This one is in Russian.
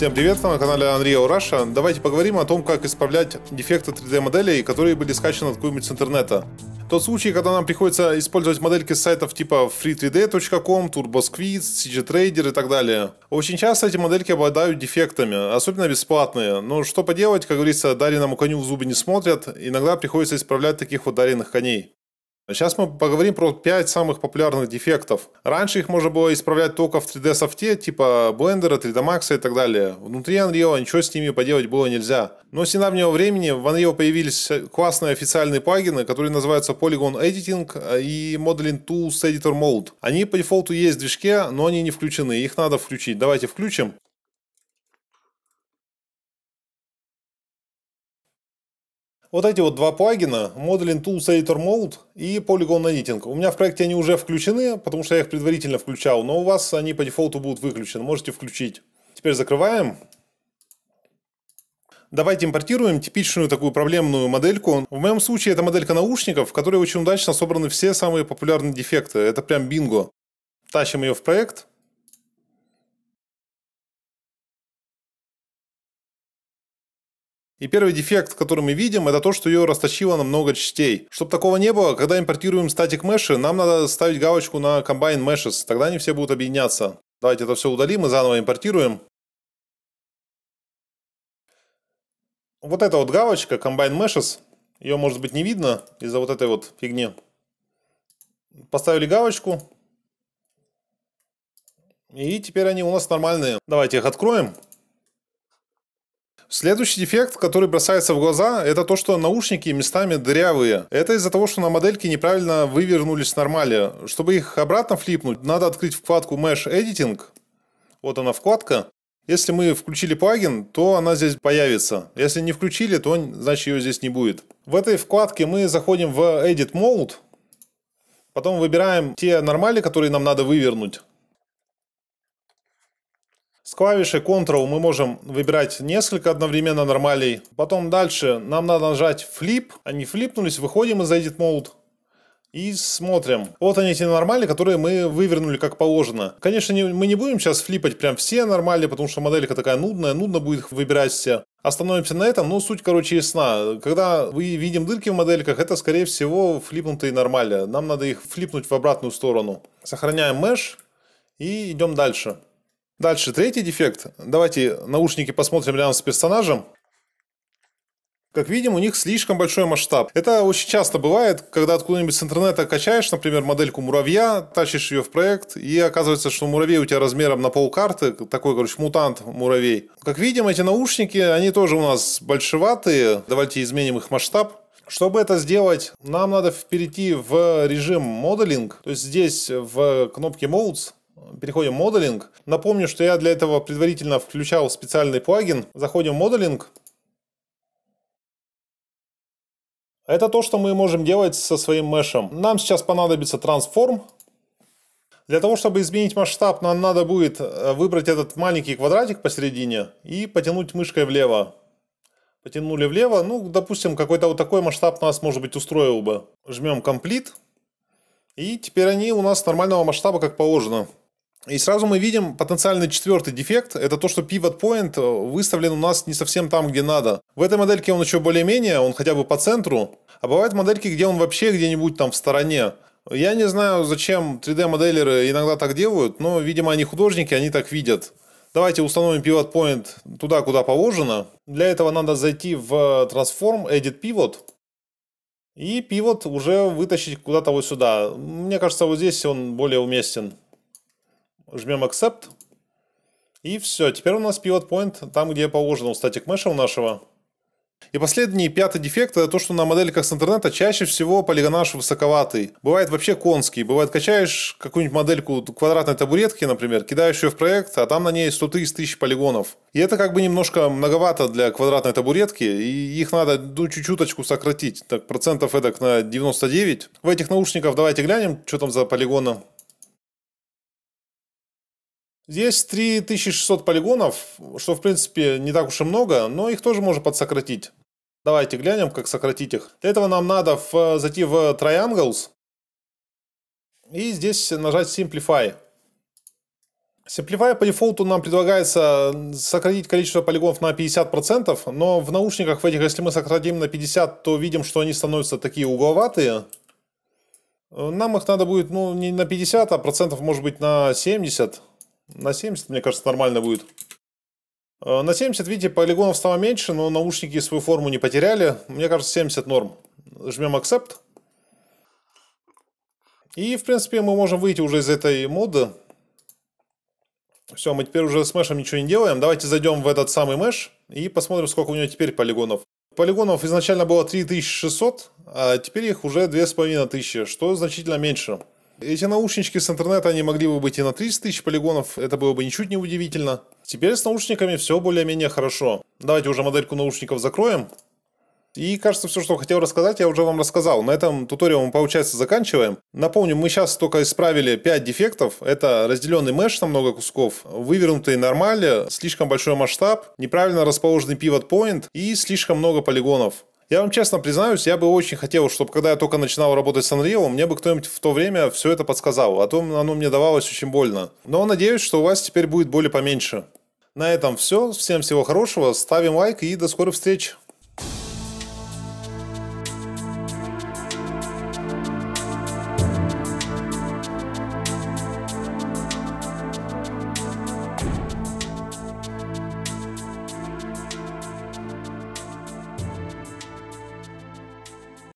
Всем привет, на канале Unreal Russia. Давайте поговорим о том, как исправлять дефекты 3D-моделей, которые были скачаны откуда-нибудь с интернета. Тот случай, когда нам приходится использовать модельки с сайтов типа free3d.com, turbosquid, CGTrader и так далее. Очень часто эти модельки обладают дефектами, особенно бесплатные. Но что поделать, как говорится, дареному коню в зубы не смотрят, иногда приходится исправлять таких вот даренных коней сейчас мы поговорим про 5 самых популярных дефектов. Раньше их можно было исправлять только в 3D софте, типа Blender, 3D Max и так далее. Внутри Unreal ничего с ними поделать было нельзя. Но с недавнего времени в Unreal появились классные официальные плагины, которые называются Polygon Editing и Modeling Tools Editor Mode. Они по дефолту есть в движке, но они не включены, их надо включить. Давайте включим. Вот эти вот два плагина, Modeling Tools Editor Mode и Polygon Editing. У меня в проекте они уже включены, потому что я их предварительно включал, но у вас они по дефолту будут выключены, можете включить. Теперь закрываем. Давайте импортируем типичную такую проблемную модельку. В моем случае это моделька наушников, в которой очень удачно собраны все самые популярные дефекты. Это прям бинго. Тащим ее в проект. И первый дефект, который мы видим, это то, что ее расточило на много частей. Чтобы такого не было, когда импортируем статик меши, нам надо ставить галочку на Combine meshes, тогда они все будут объединяться. Давайте это все удалим и заново импортируем. Вот эта вот галочка, Combine meshes, ее может быть не видно из-за вот этой вот фигни. Поставили галочку. И теперь они у нас нормальные. Давайте их откроем. Следующий дефект, который бросается в глаза, это то, что наушники местами дырявые. Это из-за того, что на модельке неправильно вывернулись нормали. Чтобы их обратно флипнуть, надо открыть вкладку Mesh Editing. Вот она вкладка. Если мы включили плагин, то она здесь появится. Если не включили, то значит ее здесь не будет. В этой вкладке мы заходим в Edit Mode. Потом выбираем те нормали, которые нам надо вывернуть. С клавиши Ctrl мы можем выбирать несколько одновременно нормалей. Потом дальше нам надо нажать Flip. Они флипнулись, выходим из Edit Mode. И смотрим. Вот они эти нормали, которые мы вывернули как положено. Конечно, не, мы не будем сейчас флипать прям все нормали, потому что моделька такая нудная, нудно будет их выбирать все. Остановимся на этом, но ну, суть, короче, ясна. Когда мы видим дырки в модельках, это, скорее всего, флипнутые нормали. Нам надо их флипнуть в обратную сторону. Сохраняем mesh и идем дальше. Дальше, третий дефект. Давайте наушники посмотрим рядом с персонажем. Как видим, у них слишком большой масштаб. Это очень часто бывает, когда откуда-нибудь с интернета качаешь, например, модельку муравья, тащишь ее в проект, и оказывается, что муравей у тебя размером на полкарты, такой, короче, мутант муравей. Как видим, эти наушники, они тоже у нас большеватые. Давайте изменим их масштаб. Чтобы это сделать, нам надо перейти в режим моделинг. То есть здесь в кнопке Modes переходим в моделинг. Напомню, что я для этого предварительно включал специальный плагин. Заходим в моделинг. Это то, что мы можем делать со своим мешем. Нам сейчас понадобится трансформ. Для того, чтобы изменить масштаб, нам надо будет э, выбрать этот маленький квадратик посередине и потянуть мышкой влево. Потянули влево, ну, допустим, какой-то вот такой масштаб нас, может быть, устроил бы. Жмем Complete. И теперь они у нас нормального масштаба, как положено. И сразу мы видим потенциальный четвертый дефект. Это то, что pivot point э, выставлен у нас не совсем там, где надо. В этой модельке он еще более-менее, он хотя бы по центру. А бывают модельки, где он вообще где-нибудь там в стороне. Я не знаю, зачем 3D-моделеры иногда так делают, но, видимо, они художники, они так видят. Давайте установим pivot point туда, куда положено. Для этого надо зайти в transform, edit pivot. И pivot уже вытащить куда-то вот сюда. Мне кажется, вот здесь он более уместен жмем accept. И все, теперь у нас pivot point там, где положено у static mesh у нашего. И последний, пятый дефект, это то, что на модельках с интернета чаще всего полигонаж высоковатый. Бывает вообще конский. Бывает, качаешь какую-нибудь модельку квадратной табуретки, например, кидаешь ее в проект, а там на ней 100 тысяч тысяч полигонов. И это как бы немножко многовато для квадратной табуретки, и их надо ну, чуть-чуточку сократить. Так, процентов эдак на 99. В этих наушниках давайте глянем, что там за полигоны. Здесь 3600 полигонов, что в принципе не так уж и много, но их тоже можно подсократить. Давайте глянем, как сократить их. Для этого нам надо в, зайти в Triangles и здесь нажать Simplify. Simplify по дефолту нам предлагается сократить количество полигонов на 50%, но в наушниках в этих, если мы сократим на 50, то видим, что они становятся такие угловатые. Нам их надо будет, ну, не на 50, а процентов, может быть, на 70. На 70, мне кажется, нормально будет. Э, на 70, видите, полигонов стало меньше, но наушники свою форму не потеряли. Мне кажется, 70 норм. Жмем Accept. И, в принципе, мы можем выйти уже из этой моды. Все, мы теперь уже с мешем ничего не делаем. Давайте зайдем в этот самый меш и посмотрим, сколько у него теперь полигонов. Полигонов изначально было 3600, а теперь их уже 2500, что значительно меньше. Эти наушнички с интернета, они могли бы быть и на 30 тысяч полигонов, это было бы ничуть не удивительно. Теперь с наушниками все более-менее хорошо. Давайте уже модельку наушников закроем. И кажется, все, что хотел рассказать, я уже вам рассказал. На этом туториал мы, получается, заканчиваем. Напомню, мы сейчас только исправили 5 дефектов. Это разделенный меш на много кусков, вывернутый нормали, слишком большой масштаб, неправильно расположенный pivot point и слишком много полигонов. Я вам честно признаюсь, я бы очень хотел, чтобы когда я только начинал работать с Unreal, мне бы кто-нибудь в то время все это подсказал, а то оно мне давалось очень больно. Но надеюсь, что у вас теперь будет боли поменьше. На этом все. Всем всего хорошего, ставим лайк и до скорых встреч.